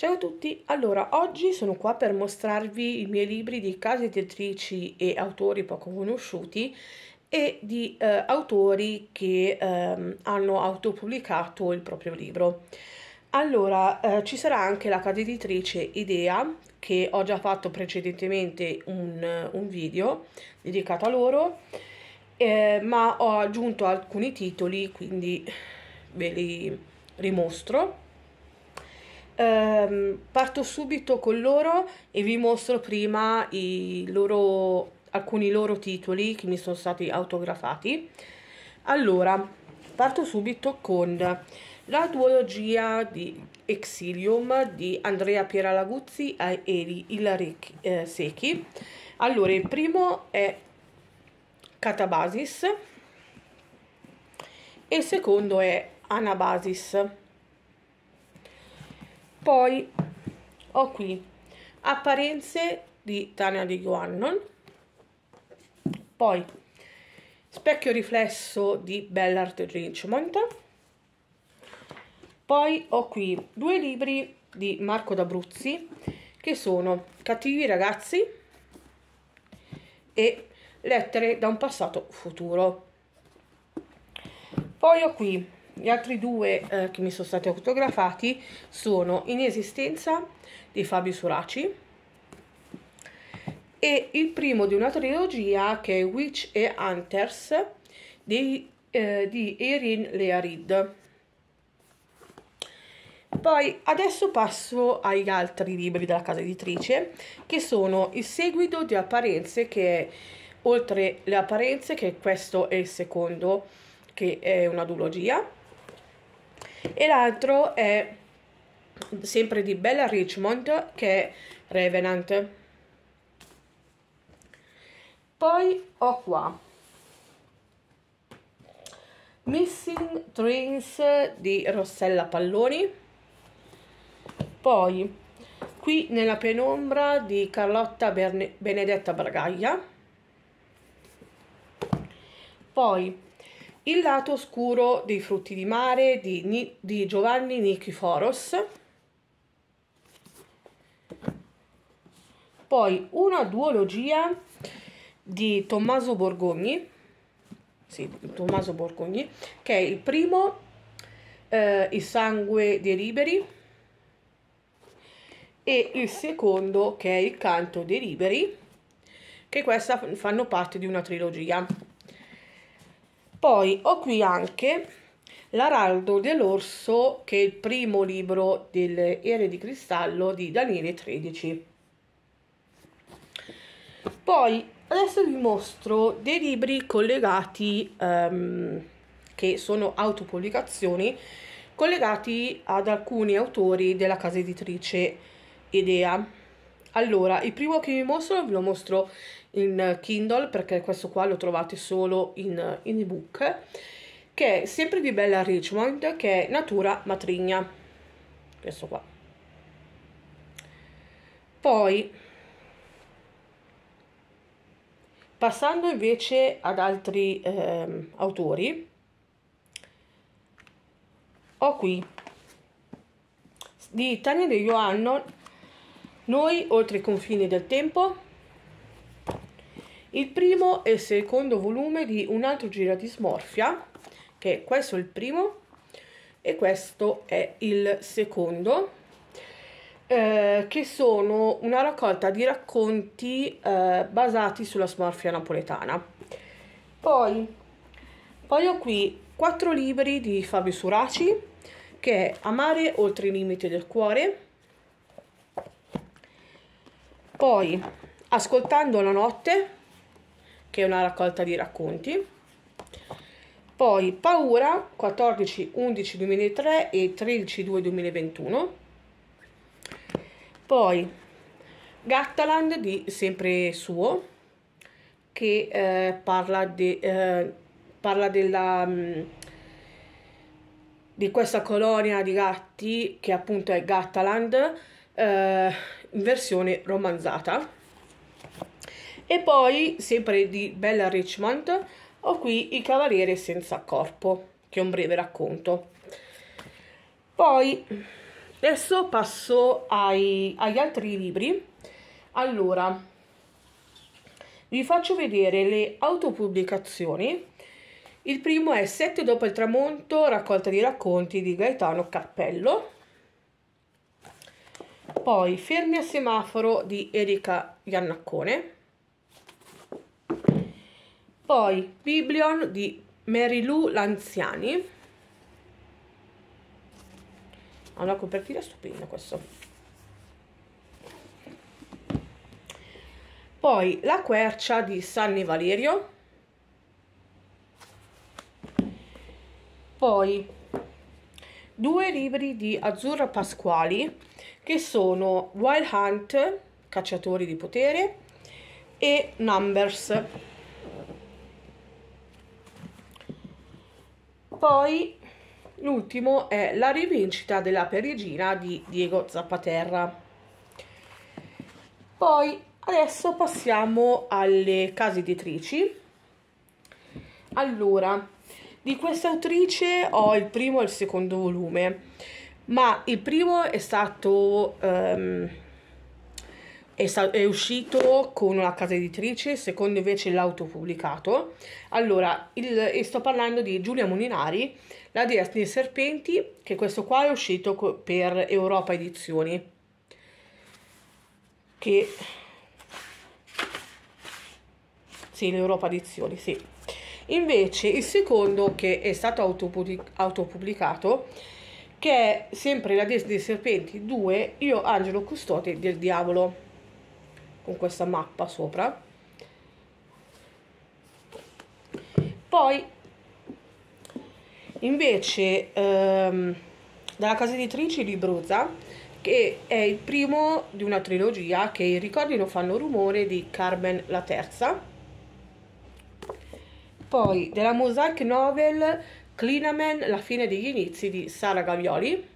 Ciao a tutti, allora oggi sono qua per mostrarvi i miei libri di case editrici e autori poco conosciuti e di eh, autori che eh, hanno autopubblicato il proprio libro. Allora, eh, ci sarà anche la casa editrice Idea, che ho già fatto precedentemente un, un video dedicato a loro, eh, ma ho aggiunto alcuni titoli, quindi ve li rimostro ehm, parto subito con loro e vi mostro prima loro, alcuni loro titoli che mi sono stati autografati. Allora, parto subito con la duologia di Exilium di Andrea Pieralaguzzi e Ilari eh, Secchi. Allora, il primo è Catabasis e il secondo è Anabasis. Poi ho qui apparenze di Tania di Guannon, poi specchio riflesso di Bellard Richmond, poi ho qui due libri di Marco D'Abruzzi che sono Cattivi ragazzi e Lettere da un passato futuro. Poi ho qui gli altri due eh, che mi sono stati autografati sono In Esistenza di Fabio Suraci e il primo di una trilogia che è Witch e Hunters di, eh, di Erin Learid. Poi adesso passo agli altri libri della casa editrice che sono il seguito di apparenze che è oltre le apparenze che questo è il secondo che è una duologia e l'altro è sempre di Bella Richmond che è Revenant. Poi ho qua Missing Trains di Rossella Palloni. Poi Qui nella penombra di Carlotta Berne- Benedetta Bragaglia. Poi il lato oscuro dei frutti di mare di, Ni di Giovanni Nikiforos. Poi una duologia di Tommaso Borgogni, sì, Tommaso Borgogni, che è il primo, eh, Il sangue dei liberi, e il secondo, che è Il canto dei liberi, che questa fanno parte di una trilogia. Poi ho qui anche L'araldo dell'orso, che è il primo libro delle Ere di Cristallo di Daniele XIII. Poi adesso vi mostro dei libri collegati, um, che sono autopubblicazioni, collegati ad alcuni autori della casa editrice Idea. Allora, il primo che vi mostro ve lo mostro in eh, Kindle perché questo qua lo trovate solo in, eh, in ebook che è sempre di Bella Richmond che è Natura Matrigna. Questo qua. Poi passando invece ad altri eh, autori ho qui di Tania De Ioanno noi, oltre i confini del tempo, il primo e il secondo volume di Un altro giro di smorfia, che è questo è il primo e questo è il secondo, eh, che sono una raccolta di racconti eh, basati sulla smorfia napoletana. Poi, poi ho qui quattro libri di Fabio Suraci, che è Amare oltre i limiti del cuore, poi, Ascoltando la notte, che è una raccolta di racconti. Poi, Paura, 14-11-2003 e 13-2-2021. Poi, Gattaland, di sempre suo, che eh, parla, de, eh, parla della... Mm, di questa colonia di gatti che appunto è Gattaland eh, in versione romanzata. E poi, sempre di Bella Richmond, ho qui Il Cavaliere senza corpo, che è un breve racconto. Poi, adesso passo ai, agli altri libri. Allora, vi faccio vedere le autopubblicazioni. Il primo è Sette dopo il tramonto, raccolta di racconti di Gaetano Cappello poi Fermi a semaforo di Erika Iannaccone, poi Biblion di Mary Lou Lanziani, ha una copertina stupenda questo. Poi La quercia di Sanni Valerio. Poi due libri di Azzurra Pasquali che sono Wild Hunt, Cacciatori di Potere, e Numbers. Poi l'ultimo è La rivincita della perigina di Diego Zappaterra. Poi adesso passiamo alle case editrici. Allora, di questa autrice ho il primo e il secondo volume ma il primo è stato um, è, sta- è, uscito con una casa editrice, il secondo invece l'autopubblicato. Allora, il, sto parlando di Giulia Moninari, La Dea dei Serpenti, che questo qua è uscito co- per Europa Edizioni. Che sì, l'Europa Edizioni, sì. Invece il secondo che è stato autopubblicato che è sempre la destra dei serpenti 2, io angelo custode del diavolo, con questa mappa sopra. Poi, invece, ehm, dalla casa editrice di Bruzza, che è il primo di una trilogia che i ricordi non fanno rumore di Carmen la Terza. Poi, della Mosaic Novel Clinaman, La fine degli inizi di Sara Gavioli.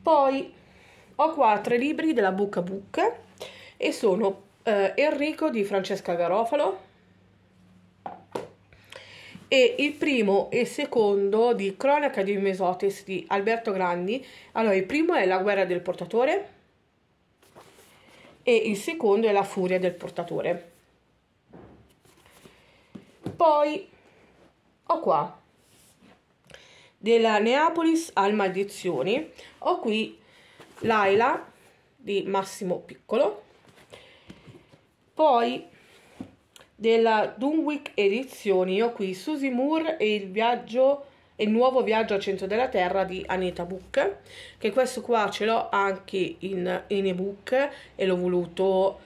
Poi ho qua tre libri della Bucca Book e sono eh, Enrico di Francesca Garofalo e il primo e secondo di Cronaca di Mesotis di Alberto Grandi. Allora, il primo è La guerra del portatore e il secondo è La furia del portatore. Poi ho qua della Neapolis al Maldizioni, ho qui Laila di Massimo Piccolo, poi della Dunwick Edizioni ho qui Susie Moore e il viaggio e il nuovo viaggio al centro della terra di Aneta Book che questo qua ce l'ho anche in, in ebook e l'ho voluto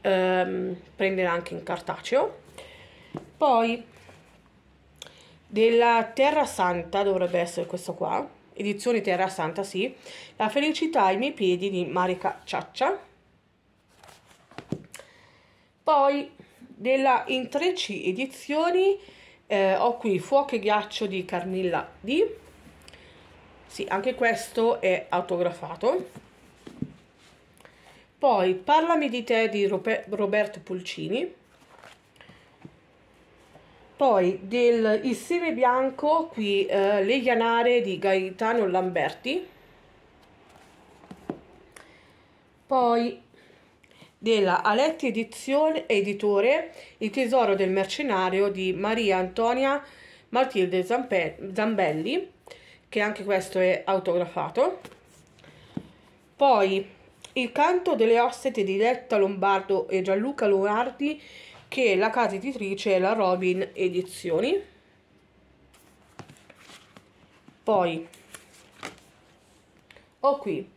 ehm, prendere anche in cartaceo poi della Terra Santa, dovrebbe essere questo qua, edizione Terra Santa, sì, La felicità ai miei piedi di Marika Ciaccia, poi della Intrecci Edizioni eh, ho qui Fuoco e Ghiaccio di Carmilla D, sì, anche questo è autografato, poi Parlami di te di Roberto Pulcini, poi del Il seme bianco, qui eh, Le Ghianare di Gaetano Lamberti. Poi della Aletti Edizione Editore Il tesoro del mercenario di Maria Antonia Matilde Zambelli, che anche questo è autografato. Poi Il canto delle ossete di Letta Lombardo e Gianluca Lunardi che la casa editrice è la Robin Edizioni. Poi ho qui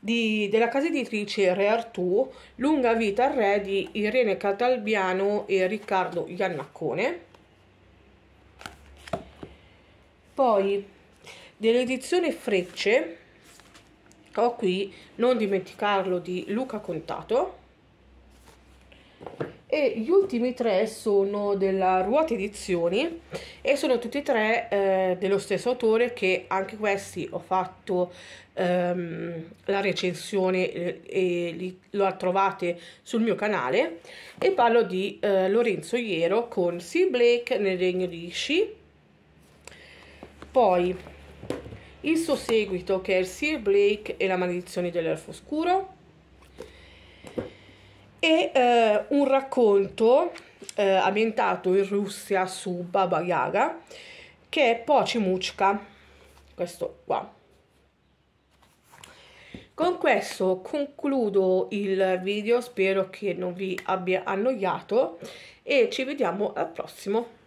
di, della casa editrice Re Artù, Lunga vita al re di Irene Catalbiano e Riccardo Iannaccone. Poi dell'edizione Frecce ho qui Non dimenticarlo di Luca Contato e gli ultimi tre sono della Ruota Edizioni e sono tutti e tre eh, dello stesso autore che anche questi ho fatto ehm, la recensione eh, e li, lo trovate sul mio canale e parlo di eh, Lorenzo Iero con Sea Blake nel Regno di Ishi poi il suo seguito che è il Sea Blake e la maledizione dell'Elfo Oscuro e eh, un racconto eh, ambientato in Russia su Baba Yaga che è Pocimuchka, questo qua. Con questo concludo il video, spero che non vi abbia annoiato e ci vediamo al prossimo.